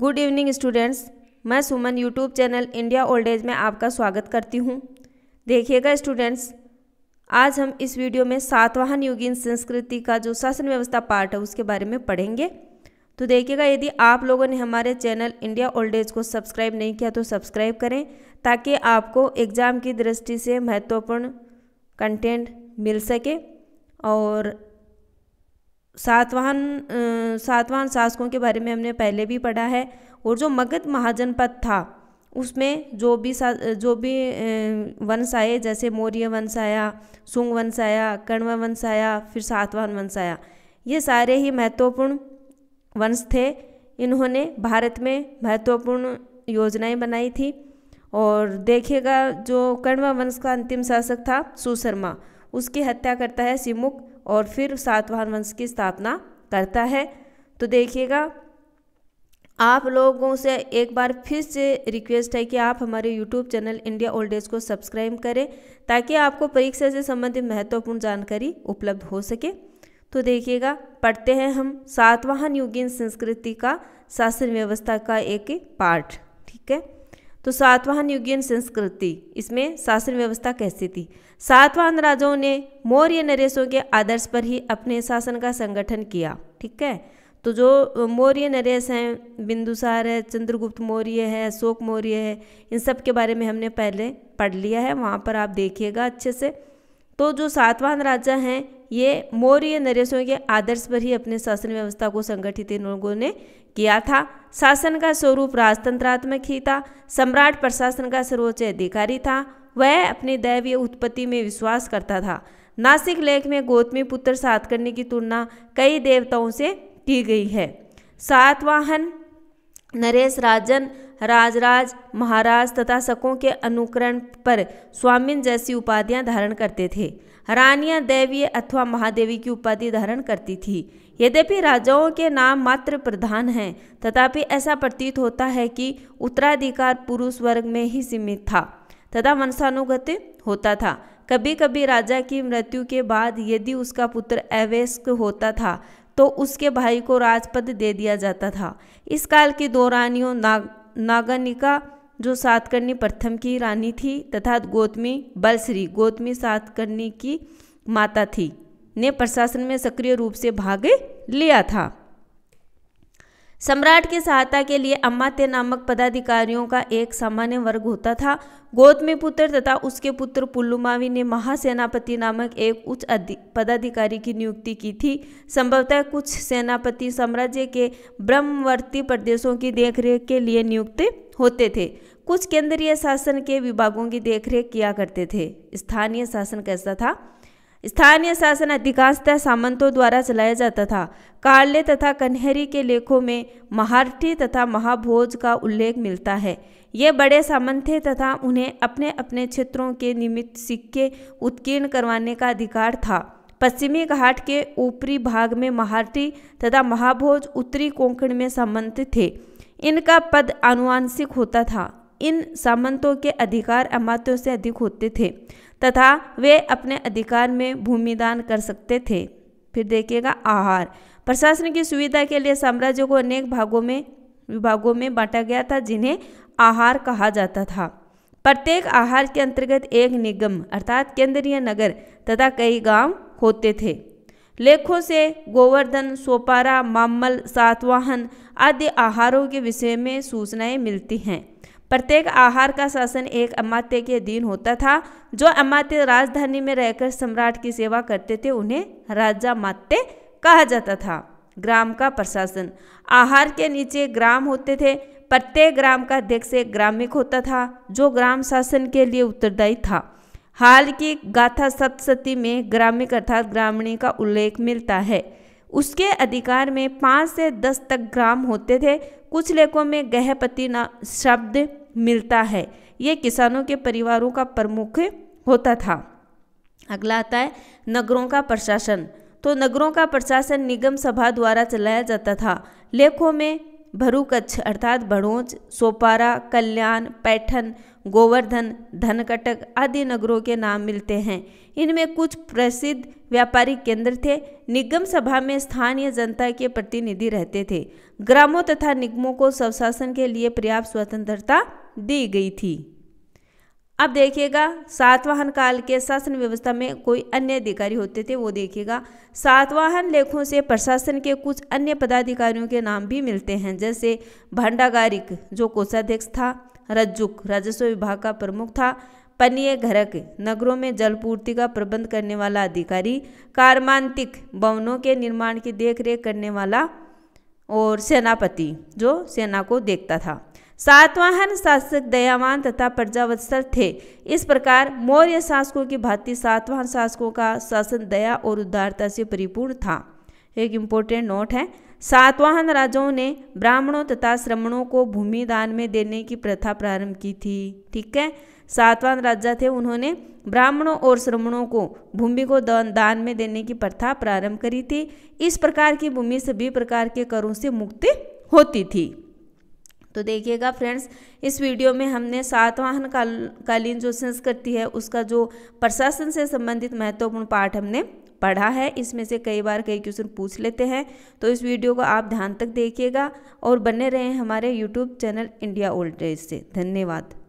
good evening students मैं Suman YouTube channel India old age में आपका स्वागत करती हूँ देखिएगा स्टूडेंट्स आज हम इस वीडियो में सातवाहन युगीन संस्कृति का जो शासन व्यवस्था पार्ट है उसके बारे में पढ़ेंगे तो देखिएगा यदि आप लोगों ने हमारे चैनल इंडिया ओल्ड एज को सब्सक्राइब नहीं किया तो सब्सक्राइब करें ताकि आपको एग्ज़ाम की दृष्टि से महत्वपूर्ण कंटेंट मिल सके और सातवाहन सातवाहन शासकों के बारे में हमने पहले भी पढ़ा है और जो मगध महाजनपद था उसमें जो भी जो भी वंश आए जैसे मौर्य वंश आया सुंग वंश आया कण्व वंश आया फिर सातवाहन वंश आया ये सारे ही महत्वपूर्ण वंश थे इन्होंने भारत में महत्वपूर्ण योजनाएं बनाई थी और देखिएगा जो कण्व वंश का अंतिम शासक था सुशर्मा उसकी हत्या करता है सिमुख और फिर सातवाहन वंश की स्थापना करता है तो देखिएगा आप लोगों से एक बार फिर से रिक्वेस्ट है कि आप हमारे YouTube channel India old age को सब्सक्राइब करें ताकि आपको परीक्षा से संबंधित महत्वपूर्ण जानकारी उपलब्ध हो सके तो देखिएगा पढ़ते हैं हम सातवाहन युगीन संस्कृति का शासन व्यवस्था का एक पार्ट ठीक है तो सातवाहन युगीन संस्कृति इसमें शासन व्यवस्था कैसी थी सातवाहन राजाओं ने मौर्य नरेशों के आदर्श पर ही अपने शासन का संगठन किया ठीक है तो जो मौर्य नरेश हैं बिंदुसार है चंद्रगुप्त मौर्य है अशोक मौर्य है इन सब के बारे में हमने पहले पढ़ लिया है वहाँ पर आप देखिएगा अच्छे से तो जो सातवाहन राजा हैं ये मौर्य नरेशों के आदर्श पर ही अपने शासन व्यवस्था को संगठित इन लोगों ने किया था शासन का स्वरूप राजतंत्रात्मक ही था सम्राट प्रशासन का सर्वोच्च अधिकारी था वह अपनी दैवीय उत्पत्ति में विश्वास करता था नासिक लेख में गौतमी पुत्र सात करने की तुलना कई देवताओं से की गई है सातवाहन नरेश राजन राजराज महाराज तथा शकों के अनुकरण पर स्वामिन जैसी उपाधियां धारण करते थे रानियां देवी अथवा महादेवी की उपाधि धारण करती थी यद्यपि राजाओं के नाम मात्र प्रधान हैं तथापि ऐसा प्रतीत होता है कि उत्तराधिकार पुरुष वर्ग में ही सीमित था तथा वंशानुगत होता था कभी कभी राजा की मृत्यु के बाद यदि उसका पुत्र अवयस्क होता था तो उसके भाई को राजपद दे दिया जाता था इस काल की दो रानियों नाग नागनिका जो सातकर्णी प्रथम की रानी थी तथा गौतमी बलश्री गौतमी सातकर्णी की माता थी ने प्रशासन में सक्रिय रूप से भाग लिया था सम्राट की सहायता के लिए अमात्य नामक पदाधिकारियों का एक सामान्य वर्ग होता था गौतमी पुत्र तथा उसके पुत्र पुल्लुमावी ने महासेनापति नामक एक उच्च पदाधिकारी की नियुक्ति की थी संभवतः कुछ सेनापति साम्राज्य के ब्रह्मवर्ती प्रदेशों की देखरेख के लिए नियुक्त होते थे कुछ केंद्रीय शासन के विभागों की देखरेख किया करते थे स्थानीय शासन कैसा था स्थानीय शासन अधिकांशतः सामंतों द्वारा चलाया जाता था कार्ले तथा कन्हहरी के लेखों में महारठी तथा महाभोज का उल्लेख मिलता है ये बड़े सामंत थे तथा उन्हें अपने अपने क्षेत्रों के निमित्त सिक्के उत्कीर्ण करवाने का अधिकार था पश्चिमी घाट के ऊपरी भाग में महारठी तथा महाभोज उत्तरी कोंकण में सामंत थे इनका पद आनुवांशिक होता था इन सामंतों के अधिकार अमात्यों से अधिक होते थे तथा वे अपने अधिकार में भूमिदान कर सकते थे फिर देखिएगा आहार प्रशासन की सुविधा के लिए साम्राज्य को अनेक भागों में विभागों में बांटा गया था जिन्हें आहार कहा जाता था प्रत्येक आहार के अंतर्गत एक निगम अर्थात केंद्रीय नगर तथा कई गांव होते थे लेखों से गोवर्धन सोपारा मामल सातवाहन आदि आहारों के विषय में सूचनाएं मिलती हैं प्रत्येक आहार का शासन एक अमात्य के दिन होता था जो अमात्य राजधानी में रहकर सम्राट की सेवा करते थे उन्हें राजा मात्य कहा जाता था ग्राम का प्रशासन आहार के नीचे ग्राम होते थे प्रत्येक ग्राम का अध्यक्ष एक ग्रामिक होता था जो ग्राम शासन के लिए उत्तरदायी था हाल की गाथा सप्तती में ग्रामिक अर्थात ग्रामीणी का उल्लेख मिलता है उसके अधिकार में पाँच से दस तक ग्राम होते थे कुछ लेखों में गहपति ना शब्द मिलता है ये किसानों के परिवारों का प्रमुख होता था अगला आता है नगरों का प्रशासन तो नगरों का प्रशासन निगम सभा द्वारा चलाया जाता था लेखों में भरूकच्छ अर्थात भड़ोच सोपारा कल्याण पैठन गोवर्धन धनकटक आदि नगरों के नाम मिलते हैं इनमें कुछ प्रसिद्ध व्यापारिक केंद्र थे निगम सभा में स्थानीय जनता के प्रतिनिधि रहते थे ग्रामों तथा निगमों को स्वशासन के लिए पर्याप्त स्वतंत्रता दी गई थी अब देखिएगा सातवाहन काल के शासन व्यवस्था में कोई अन्य अधिकारी होते थे वो देखिएगा सातवाहन लेखों से प्रशासन के कुछ अन्य पदाधिकारियों के नाम भी मिलते हैं जैसे भंडागारिक जो कोषाध्यक्ष था रज्जुक राजस्व विभाग का प्रमुख था पनीय घरक नगरों में जलपूर्ति का प्रबंध करने वाला अधिकारी कार्मांतिक भवनों के निर्माण की देखरेख करने वाला और सेनापति जो सेना को देखता था सातवाहन शासक दयावान तथा प्रजावत्सल थे इस प्रकार मौर्य शासकों की भांति सातवाहन शासकों का शासन दया और उदारता से परिपूर्ण था एक इम्पोर्टेंट नोट है सातवाहन राजाओं ने ब्राह्मणों तथा श्रमणों को भूमि दान में देने की प्रथा प्रारंभ की थी ठीक है सातवाहन राजा थे उन्होंने ब्राह्मणों और श्रमणों को भूमि को दान दान में देने की प्रथा प्रारंभ करी थी इस प्रकार की भूमि सभी प्रकार के करों से मुक्ति होती थी तो देखिएगा फ्रेंड्स इस वीडियो में हमने सातवाहन काल कालीन जो संस्कृति है उसका जो प्रशासन से संबंधित महत्वपूर्ण पाठ हमने पढ़ा है इसमें से कई बार कई क्वेश्चन पूछ लेते हैं तो इस वीडियो को आप ध्यान तक देखिएगा और बने रहें हमारे YouTube channel India old days से धन्यवाद